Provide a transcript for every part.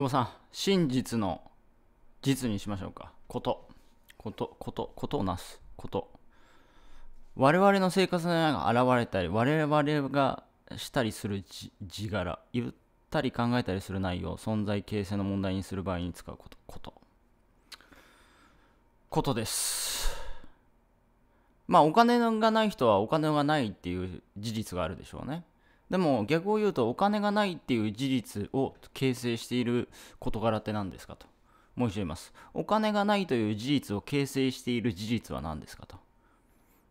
久保さん、真実の実にしましょうか。こと、こと、こと、ことをなす、こと。我々の生活の中が現れたり、我々がしたりする字柄、言ったり考えたりする内容、存在形成の問題にする場合に使うこと、こと。ことです。まあ、お金がない人はお金がないっていう事実があるでしょうね。でも逆を言うとお金がないっていう事実を形成している事柄って何ですかと。申し上げます。お金がないという事実を形成している事実は何ですかと。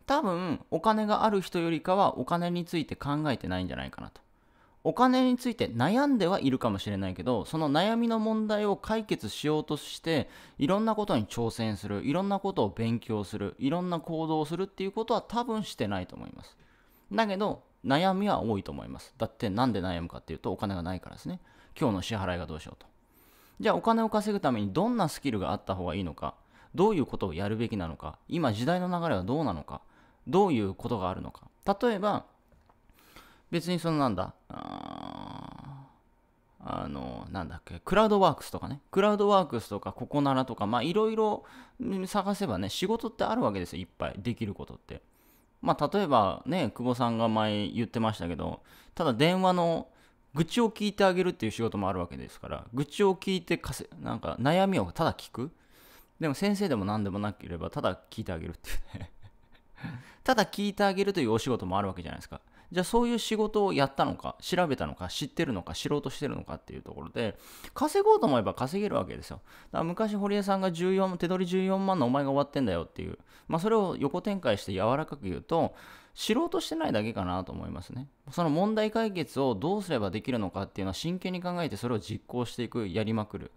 多分お金がある人よりかはお金について考えてないんじゃないかなと。お金について悩んではいるかもしれないけどその悩みの問題を解決しようとしていろんなことに挑戦するいろんなことを勉強するいろんな行動をするっていうことは多分してないと思いますだけど悩みは多いと思います。だってなんで悩むかっていうとお金がないからですね。今日の支払いがどうしようと。じゃあお金を稼ぐためにどんなスキルがあった方がいいのか、どういうことをやるべきなのか、今時代の流れはどうなのか、どういうことがあるのか。例えば、別にそのなんだ、あの、なんだっけ、クラウドワークスとかね、クラウドワークスとかココナラとか、まあいろいろ探せばね、仕事ってあるわけですよ、いっぱい、できることって。まあ、例えばね、久保さんが前言ってましたけど、ただ電話の愚痴を聞いてあげるっていう仕事もあるわけですから、愚痴を聞いてかせ、なんか悩みをただ聞く。でも先生でも何でもなければ、ただ聞いてあげるっていうね ただ聞いてあげるというお仕事もあるわけじゃないですか。じゃあそういう仕事をやったのか、調べたのか、知ってるのか、知ろうとしてるのかっていうところで、稼ごうと思えば稼げるわけですよ。だから昔、堀江さんが14、手取り14万のお前が終わってんだよっていう、まあ、それを横展開して柔らかく言うと、知ろうとしてないだけかなと思いますね。その問題解決をどうすればできるのかっていうのは真剣に考えてそれを実行していく、やりまくる。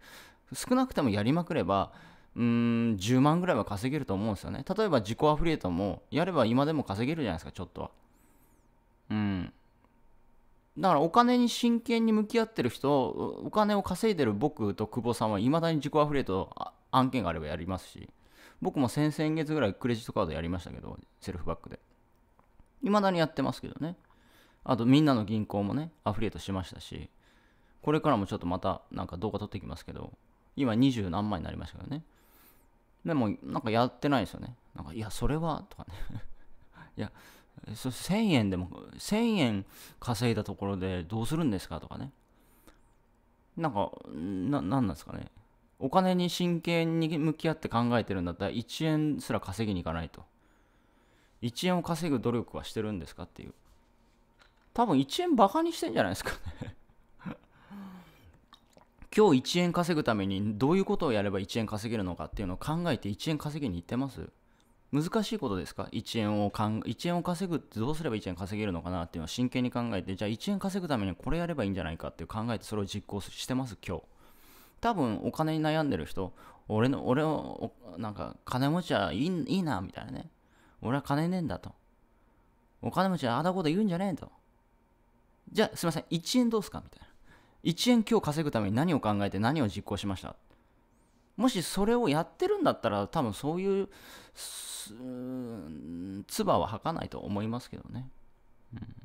少なくてもやりまくれば、うーん、10万ぐらいは稼げると思うんですよね。例えば自己アフリエイトもやれば今でも稼げるじゃないですか、ちょっとは。だからお金に真剣に向き合ってる人お金を稼いでる僕と久保さんはいまだに自己アフレート案件があればやりますし僕も先々月ぐらいクレジットカードやりましたけどセルフバックでいまだにやってますけどねあとみんなの銀行もねアフリエイトしましたしこれからもちょっとまたなんか動画撮ってきますけど今20何枚になりましたけどねでもなんかやってないですよねなんかいやそれはとかね いやそ1000円でも1000円稼いだところでどうするんですかとかねなんかななんですかねお金に真剣に向き合って考えてるんだったら1円すら稼ぎに行かないと1円を稼ぐ努力はしてるんですかっていう多分1円バカにしてんじゃないですかね 今日1円稼ぐためにどういうことをやれば1円稼げるのかっていうのを考えて1円稼ぎに行ってます難しいことですか1円をかん1円を稼ぐってどうすれば1円稼げるのかなっていうのを真剣に考えてじゃあ1円稼ぐためにこれやればいいんじゃないかっていう考えてそれを実行してます今日多分お金に悩んでる人俺の俺をなんか金持ちはいいいいなみたいなね俺は金ねえんだとお金持ちはあだこと言うんじゃねえとじゃあすいません1円どうすかみたいな1円今日稼ぐために何を考えて何を実行しましたもしそれをやってるんだったら多分そういう唾は吐かないと思いますけどね。うん